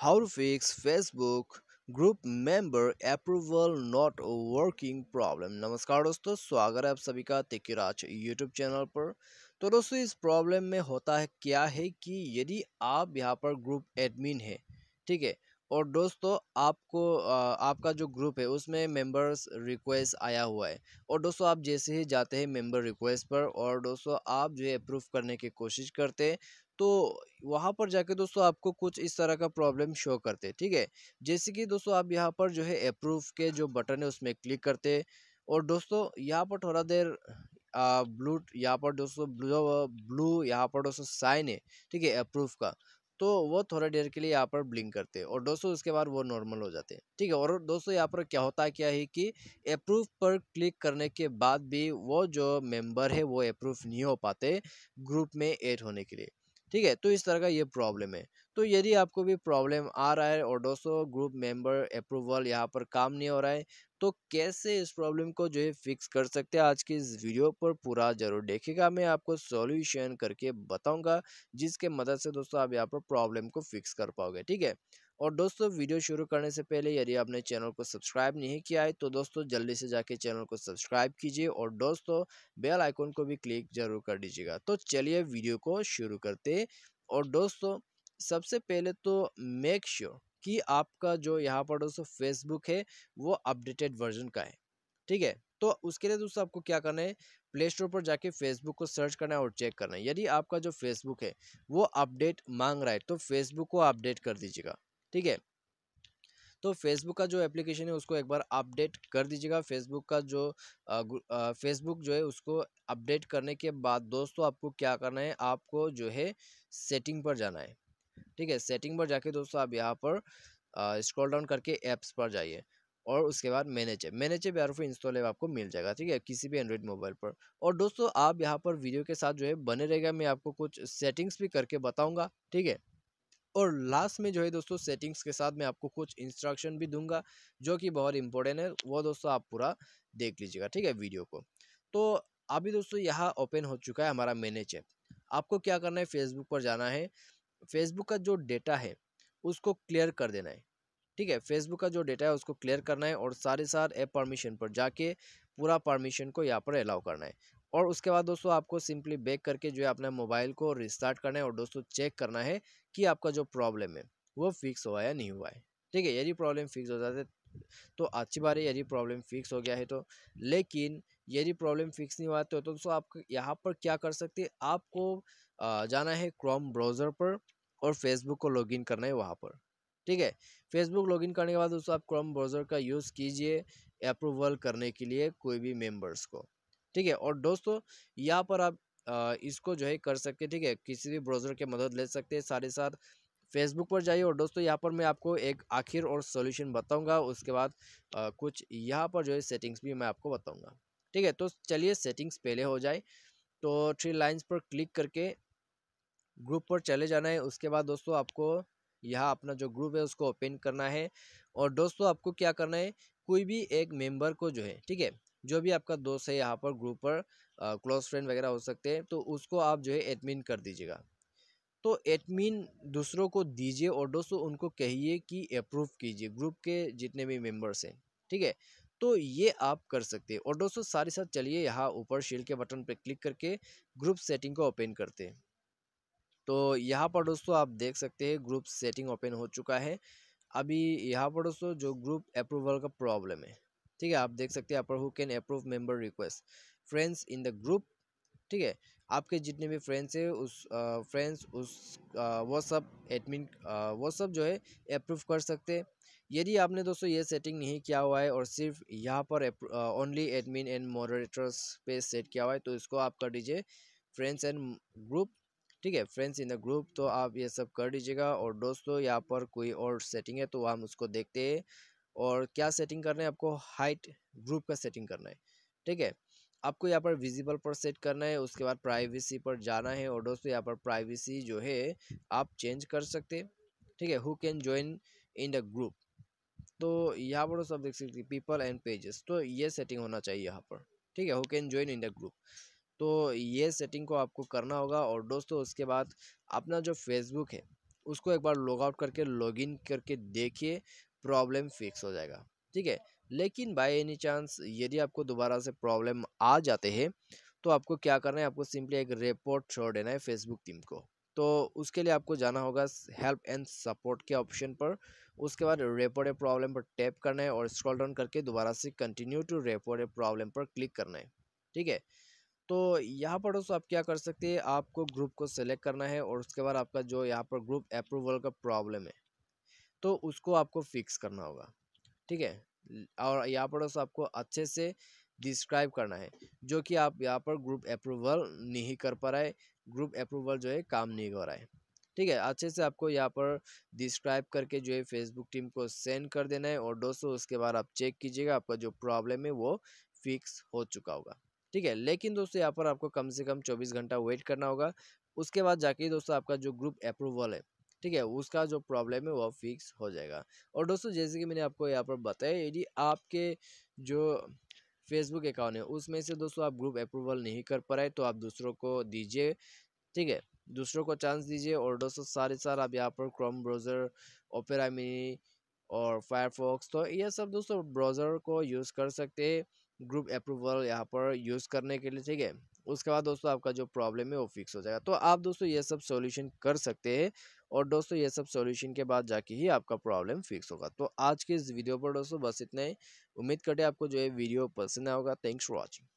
How to fix Facebook group member approval not working problem नमस्कार दोस्तों स्वागत है आप सभी का तिकराज यूट्यूब चैनल पर तो दोस्तों इस प्रॉब्लम में होता है क्या है कि यदि आप यहाँ पर ग्रुप एडमिन है ठीक है और दोस्तों आपको आपका जो ग्रुप है उसमें मेंबर्स रिक्वेस्ट आया हुआ है और दोस्तों आप जैसे ही जाते हैं मेंबर रिक्वेस्ट पर और दोस्तों आप जो है अप्रूव करने की कोशिश करते हैं तो वहाँ पर जाके दोस्तों आपको कुछ इस तरह का प्रॉब्लम शो करते ठीक है जैसे कि दोस्तों आप यहाँ पर जो है अप्रूव के जो बटन है उसमें क्लिक करते और दोस्तों यहाँ पर थोड़ा देर आ, ब्लू यहाँ पर दोस्तों ब्लू ब्लू यहाँ पर दोस्तों साइन है ठीक है अप्रूव का तो वो थोड़ा देर के लिए यहाँ पर ब्लिंक करते और दोस्तों उसके बाद वो नॉर्मल हो जाते हैं ठीक है और दोस्तों यहाँ पर क्या होता है क्या है कि अप्रूव पर क्लिक करने के बाद भी वो जो मेंबर है वो अप्रूव नहीं हो पाते ग्रुप में ऐड होने के लिए ठीक है तो इस तरह का ये प्रॉब्लम है तो यदि आपको भी प्रॉब्लम आ रहा है और दोस्तों ग्रुप मेंबर अप्रूवल यहाँ पर काम नहीं हो रहा है तो कैसे इस प्रॉब्लम को जो है फिक्स कर सकते हैं आज की इस वीडियो पर पूरा जरूर देखेगा मैं आपको सॉल्यूशन करके बताऊंगा जिसके मदद से दोस्तों आप यहाँ पर प्रॉब्लम को फिक्स कर पाओगे ठीक है और दोस्तों वीडियो शुरू करने से पहले यदि आपने चैनल को सब्सक्राइब नहीं किया है तो दोस्तों जल्दी से जाके चैनल को सब्सक्राइब कीजिए और दोस्तों बेल आइकॉन को भी क्लिक जरूर कर दीजिएगा तो चलिए वीडियो को शुरू करते और दोस्तों सबसे पहले तो मेक श्योर sure कि आपका जो यहाँ पर दोस्तों फेसबुक है वो अपडेटेड वर्जन का है ठीक है तो उसके लिए दोस्तों आपको क्या करना है प्ले स्टोर पर जाके फेसबुक को सर्च करना है और चेक करना है यदि आपका जो फेसबुक है वो अपडेट मांग रहा है तो फेसबुक को अपडेट कर दीजिएगा ठीक है तो फेसबुक का जो एप्लीकेशन है उसको एक बार अपडेट कर दीजिएगा फेसबुक का जो फेसबुक जो है उसको अपडेट करने के बाद दोस्तों आपको क्या करना है आपको जो है सेटिंग पर जाना है ठीक है सेटिंग पर जाके दोस्तों आप यहाँ पर स्क्रॉल डाउन करके ऐप्स पर जाइए और उसके बाद मैनेज ऐप मैनेज ऐप यार इंस्टॉल है आपको मिल जाएगा ठीक है किसी भी एंड्रॉइड मोबाइल पर और दोस्तों आप यहाँ पर वीडियो के साथ जो है बने रहेगा मैं आपको कुछ सेटिंग्स भी करके बताऊँगा ठीक है और लास्ट में जो है दोस्तों सेटिंग्स के साथ मैं आपको कुछ इंस्ट्रक्शन भी दूंगा जो कि बहुत इंपॉर्टेंट है वो दोस्तों आप पूरा देख लीजिएगा ठीक है वीडियो को तो अभी दोस्तों यहाँ ओपन हो चुका है हमारा मैनेज ऐप आपको क्या करना है फेसबुक पर जाना है फेसबुक का जो डेटा है उसको क्लियर कर देना है ठीक है फेसबुक का जो डेटा है उसको क्लियर करना है और सारे साथ ऐप परमिशन पर जाके पूरा परमिशन को यहाँ पर अलाउ करना है और उसके बाद दोस्तों आपको सिंपली बैक करके जो है अपने मोबाइल को रिस्टार्ट करना है और दोस्तों चेक करना है कि आपका जो प्रॉब्लम है वो फिक्स हुआ या नहीं हुआ है ठीक है यदि प्रॉब्लम फिक्स हो है तो अच्छी बात है यदि प्रॉब्लम फिक्स हो गया है तो लेकिन यदि प्रॉब्लम फिक्स नहीं हुआ तो दोस्तों आप यहाँ पर क्या कर सकते हैं आपको जाना है क्रोम ब्राउज़र पर और फेसबुक को लॉगिन करना है वहाँ पर ठीक है फेसबुक लॉगिन करने के बाद दोस्तों आप क्रोम ब्राउज़र का यूज़ कीजिए अप्रूवल करने के लिए कोई भी मेम्बर्स को ठीक है और दोस्तों यहाँ पर आप इसको जो है कर सकते ठीक है किसी भी ब्राउज़र की मदद ले सकते हैं साथ ही साथ फेसबुक पर जाइए और दोस्तों यहाँ पर मैं आपको एक आखिर और सॉल्यूशन बताऊंगा उसके बाद आ, कुछ यहाँ पर जो है सेटिंग्स भी मैं आपको बताऊंगा ठीक है तो चलिए सेटिंग्स पहले हो जाए तो थ्री लाइंस पर क्लिक करके ग्रुप पर चले जाना है उसके बाद दोस्तों आपको यहाँ अपना जो ग्रुप है उसको ओपन करना है और दोस्तों आपको क्या करना है कोई भी एक मेंबर को जो है ठीक है जो भी आपका दोस्त है यहाँ पर ग्रुप पर क्लोज फ्रेंड वगैरह हो सकते हैं तो उसको आप जो है एडमिन कर दीजिएगा तो एडमिन दूसरों को दीजिए और दोस्तों उनको कहिए कि अप्रूव कीजिए ग्रुप के जितने भी मेम्बर्स हैं ठीक है तो ये आप कर सकते हैं और दोस्तों साथ ही साथ चलिए यहाँ ऊपर शील के बटन पर क्लिक करके ग्रुप सेटिंग को ओपन करते हैं तो यहाँ पर दोस्तों आप देख सकते हैं ग्रुप सेटिंग ओपन हो चुका है अभी यहाँ पर दोस्तों जो ग्रुप अप्रूवल का प्रॉब्लम है ठीक है आप देख सकते हैं यहाँ पर who can approve member request friends in the group ठीक है आपके जितने भी फ्रेंड्स है उस फ्रेंड्स उस वो सब एडमिन वो सब जो है अप्रूव कर सकते हैं यदि आपने दोस्तों ये सेटिंग नहीं किया हुआ है और सिर्फ यहाँ पर ओनली एडमिन एंड मॉडरेटर्स पे सेट किया हुआ है तो इसको आप कर दीजिए फ्रेंड्स एंड ग्रुप ठीक है फ्रेंड्स इन द ग्रुप तो आप ये सब कर दीजिएगा और दोस्तों यहाँ पर कोई और सेटिंग है तो हम उसको देखते हैं और क्या सेटिंग करना है आपको हाइट ग्रुप का सेटिंग करना है ठीक है आपको यहाँ पर विजिबल पर सेट करना है उसके बाद प्राइवेसी पर जाना है और दोस्तों यहाँ पर प्राइवेसी जो है आप चेंज कर सकते ठीक है who can join in the group तो यहाँ पर तो सब देख सकते पीपल एंड पेजेस तो ये सेटिंग होना चाहिए यहाँ पर ठीक है who can join in the group तो ये सेटिंग को आपको करना होगा और दोस्तों उसके बाद अपना जो फेसबुक है उसको एक बार लॉग आउट करके लॉग इन करके देखिए प्रॉब्लम फिक्स हो जाएगा ठीक है लेकिन बाय एनी चांस यदि आपको दोबारा से प्रॉब्लम आ जाते हैं तो आपको क्या करना है आपको सिंपली एक रिपोर्ट छोड़ देना है फेसबुक टीम को तो उसके लिए आपको जाना होगा हेल्प एंड सपोर्ट के ऑप्शन पर उसके बाद रेपो ए प्रॉब्लम पर टैप करना है और स्क्रॉल डाउन करके दोबारा से continue to report a problem पर क्लिक करना है ठीक है तो यहाँ पर दोस्तों आप क्या कर सकते हैं आपको ग्रुप को सेलेक्ट करना है और उसके बाद आपका जो यहाँ पर ग्रुप अप्रूवल का प्रॉब्लम है तो उसको आपको फिक्स करना होगा ठीक है और यहाँ पर दोस्तों आपको अच्छे से डिस्क्राइब करना है जो कि आप यहाँ पर ग्रुप अप्रूवल नहीं कर पा रहा है ग्रुप अप्रूवल जो है काम नहीं हो रहा है ठीक है अच्छे से आपको यहाँ पर डिस्क्राइब करके जो है फेसबुक टीम को सेंड कर देना है और दोस्तों उसके बाद आप चेक कीजिएगा आपका जो प्रॉब्लम है वो फिक्स हो चुका होगा ठीक है लेकिन दोस्तों यहाँ पर आपको कम से कम चौबीस घंटा वेट करना होगा उसके बाद जाके दोस्तों आपका जो ग्रुप अप्रूवल है ठीक है उसका जो प्रॉब्लम है वो फिक्स हो जाएगा और दोस्तों जैसे कि मैंने आपको यहाँ पर बताया यदि आपके जो फेसबुक अकाउंट है उसमें से दोस्तों आप ग्रुप अप्रूवल नहीं कर पा रहे तो आप दूसरों को दीजिए ठीक है दूसरों को चांस दीजिए और दोस्तों सारे सार आप यहाँ पर क्रोम ब्राउज़र ओपेरा मिनी और फायरफॉक्स तो ये सब दोस्तों ब्राउज़र को यूज़ कर सकते हैं ग्रुप अप्रूवल यहाँ पर यूज़ करने के लिए ठीक है उसके बाद दोस्तों आपका जो प्रॉब्लम है वो फिक्स हो जाएगा तो आप दोस्तों ये सब सॉल्यूशन कर सकते हैं और दोस्तों ये सब सॉल्यूशन के बाद जाके ही आपका प्रॉब्लम फिक्स होगा तो आज के इस वीडियो पर दोस्तों बस इतना ही उम्मीद करते आपको जो है वीडियो पसंद आएगा थैंक्स फॉर वॉचिंग